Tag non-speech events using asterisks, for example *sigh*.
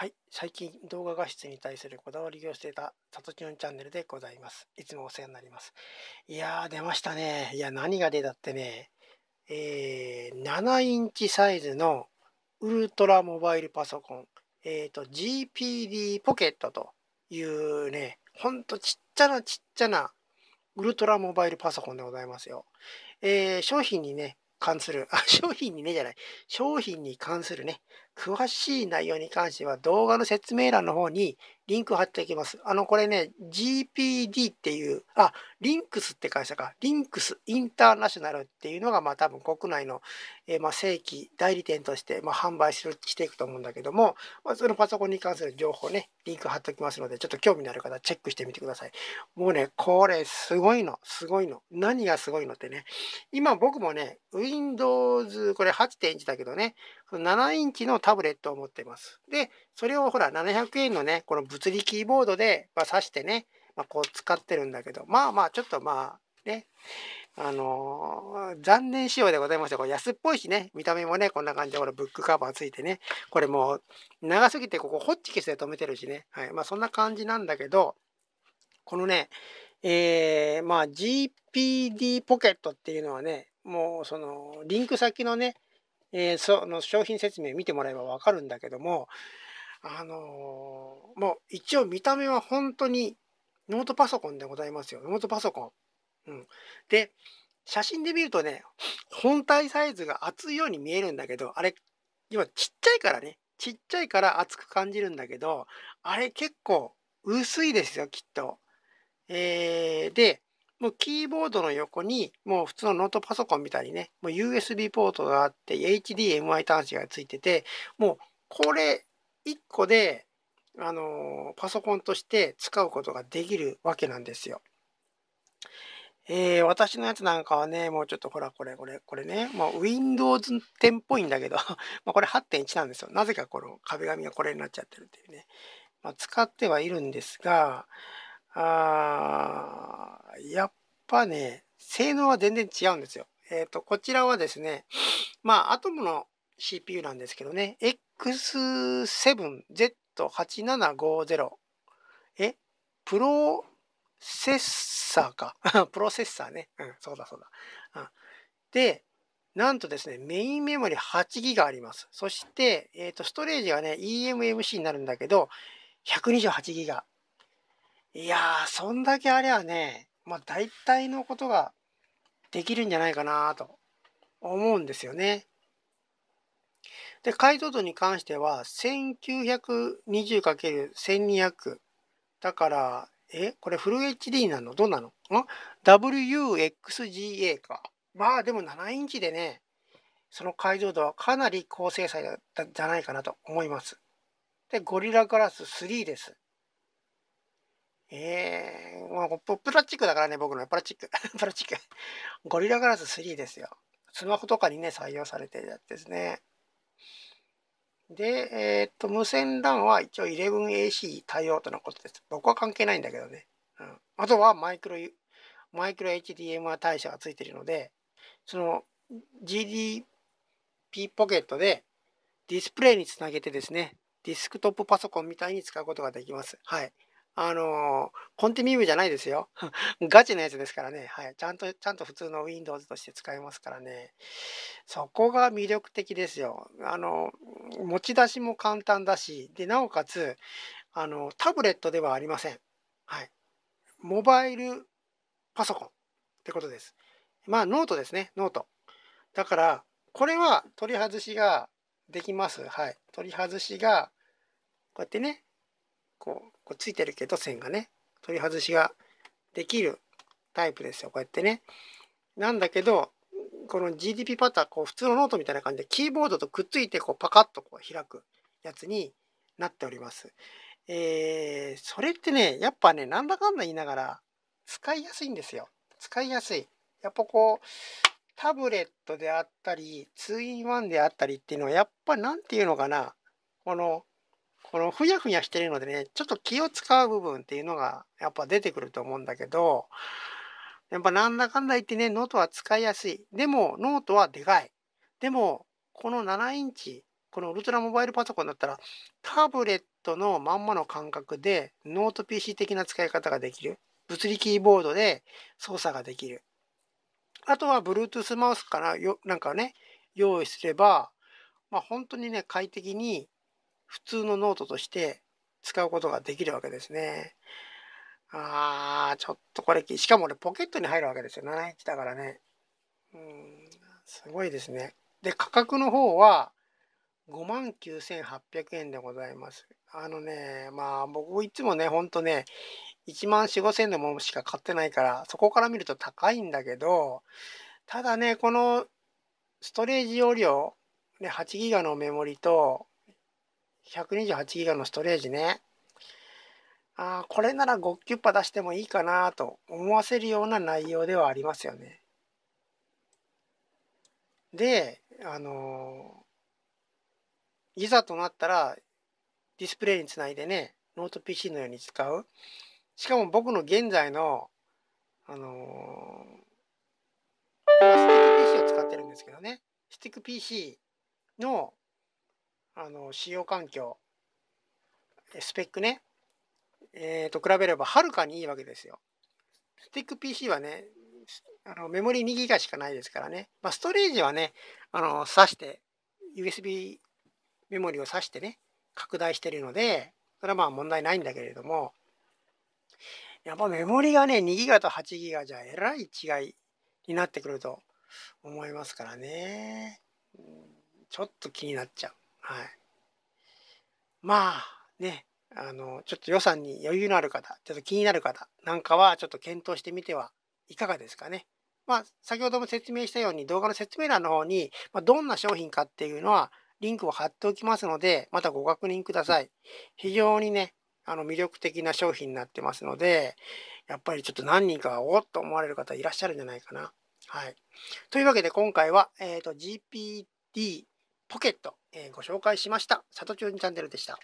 はい。最近動画画質に対するこだわりをしていたさとュンチャンネルでございます。いつもお世話になります。いやー、出ましたね。いや、何が出たってね、えー、7インチサイズのウルトラモバイルパソコン、えっ、ー、と、GPD ポケットというね、ほんとちっちゃなちっちゃなウルトラモバイルパソコンでございますよ。えー、商品にね、関する、あ、商品にねじゃない、商品に関するね、詳しい内容に関しては動画の説明欄の方にリンク貼っておきます。あの、これね、GPD っていう、あ、リンクスって会社か、リンクスインターナショナルっていうのが、まあ多分国内の、えー、まあ正規代理店として、まあ販売するしていくと思うんだけども、まあ、そのパソコンに関する情報ね、リンク貼っておきますので、ちょっと興味のある方チェックしてみてください。もうね、これすごいの、すごいの。何がすごいのってね、今僕もね、Windows、これ8.1だけどね、7インチのタブレットを持ってます。で、それをほら、700円のね、この物理キーボードで、まあ、挿してね、まあ、こう使ってるんだけど、まあまあ、ちょっとまあ、ね、あのー、残念仕様でございました。これ安っぽいしね、見た目もね、こんな感じで、ほら、ブックカバーついてね、これもう、長すぎて、ここ、ホッチキスで止めてるしね、はい、まあ、そんな感じなんだけど、このね、えー、まあ、GPD ポケットっていうのはね、もう、その、リンク先のね、えー、その商品説明見てもらえばわかるんだけども、あのー、もう一応見た目は本当にノートパソコンでございますよ。ノートパソコン。うん。で、写真で見るとね、本体サイズが厚いように見えるんだけど、あれ、今ちっちゃいからね、ちっちゃいから厚く感じるんだけど、あれ結構薄いですよ、きっと。えー、で、もうキーボードの横に、もう普通のノートパソコンみたいにね、もう USB ポートがあって、HDMI 端子がついてて、もうこれ1個で、あのパソコンとして使うことができるわけなんですよ。えー、私のやつなんかはね、もうちょっとほら、これ、これ、これね、もう Windows 10っぽいんだけど *laughs* まこれ8.1なんですよ。なぜかこの壁紙がこれになっちゃってるっていうね。まあ、使ってはいるんですが、あやっぱね、性能は全然違うんですよ。えっ、ー、と、こちらはですね、まあ、アトムの CPU なんですけどね、X7Z8750。えプロセッサーか。*laughs* プロセッサーね。うん、そうだそうだ。うん、で、なんとですね、メインメモリ 8GB あります。そして、えっ、ー、と、ストレージがね、EMMC になるんだけど、128GB。いやー、そんだけありゃね、まあ大体のことができるんじゃないかなと思うんですよね。で、解像度に関しては 1920×1200 だから、えこれフル HD なのどうなのん ?WUXGA か。まあでも7インチでね、その解像度はかなり高精細だったんじゃないかなと思います。で、ゴリラガラス3です。ええー、もうプラチックだからね、僕のプラチック。*laughs* プラチック。ゴリラガラス3ですよ。スマホとかにね、採用されてるやつですね。で、えー、っと、無線 LAN は一応 11AC 対応とのことです。僕は関係ないんだけどね。うん。あとはマイクロ、マイクロ HDMI 対象がついてるので、その GDP ポケットでディスプレイにつなげてですね、ディスクトップパソコンみたいに使うことができます。はい。あのコンティーウムじゃないですよ。*laughs* ガチなやつですからね。はい。ちゃんと、ちゃんと普通の Windows として使えますからね。そこが魅力的ですよ。あの、持ち出しも簡単だし、で、なおかつ、あの、タブレットではありません。はい。モバイルパソコンってことです。まあ、ノートですね。ノート。だから、これは取り外しができます。はい。取り外しが、こうやってね、こう、こうついてるけど線がね取り外しができるタイプですよこうやってね。なんだけどこの GDP パターンこう普通のノートみたいな感じでキーボードとくっついてこうパカッとこう開くやつになっております。えー、それってねやっぱねなんだかんだ言いながら使いやすいんですよ。使いやすい。やっぱこうタブレットであったり 2in1 であったりっていうのはやっぱ何て言うのかなこのこのふやふやしてるのでね、ちょっと気を使う部分っていうのがやっぱ出てくると思うんだけど、やっぱなんだかんだ言ってね、ノートは使いやすい。でも、ノートはでかい。でも、この7インチ、このウルトラモバイルパソコンだったら、タブレットのまんまの感覚で、ノート PC 的な使い方ができる。物理キーボードで操作ができる。あとは Bluetooth マウスからよなんかね、用意すれば、まあ、本当にね、快適に普通のノートとして使うことができるわけですね。あー、ちょっとこれ、しかも俺ポケットに入るわけですよ。7インチだからね。うん、すごいですね。で、価格の方は59,800円でございます。あのね、まあ僕いつもね、ほんとね、1万4、5,000円のものしか買ってないから、そこから見ると高いんだけど、ただね、このストレージ容量、8ギガのメモリと、128ギガのストレージね。ああ、これならっキュっパ出してもいいかなと思わせるような内容ではありますよね。で、あのー、いざとなったらディスプレイにつないでね、ノート PC のように使う。しかも僕の現在の、あのー、スティック PC を使ってるんですけどね、スティック PC のあの使用環境スペックね、えー、と比べればはるかにいいわけですよ。スティック PC はねあのメモリ 2GB しかないですからね、まあ、ストレージはねあの挿して USB メモリを挿してね拡大してるのでそれはまあ問題ないんだけれどもやっぱメモリがね 2GB と 8GB じゃえらい違いになってくると思いますからねちょっと気になっちゃう。はい。まあ、ね、あの、ちょっと予算に余裕のある方、ちょっと気になる方なんかは、ちょっと検討してみてはいかがですかね。まあ、先ほども説明したように、動画の説明欄の方に、まあ、どんな商品かっていうのは、リンクを貼っておきますので、またご確認ください。非常にね、あの魅力的な商品になってますので、やっぱりちょっと何人かおっと思われる方いらっしゃるんじゃないかな。はい。というわけで今回は、えっ、ー、と GPT ポケット、えー、ご紹介しました。里中チャンネルでした。